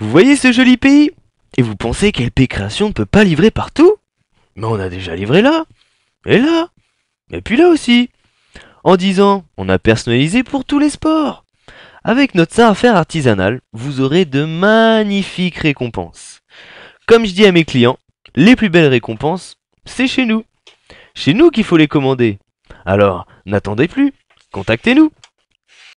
Vous voyez ce joli pays Et vous pensez qu'LP Création ne peut pas livrer partout Mais on a déjà livré là, et là, et puis là aussi. En 10 ans, on a personnalisé pour tous les sports. Avec notre savoir-faire artisanal, vous aurez de magnifiques récompenses. Comme je dis à mes clients, les plus belles récompenses, c'est chez nous. Chez nous qu'il faut les commander. Alors, n'attendez plus, contactez-nous.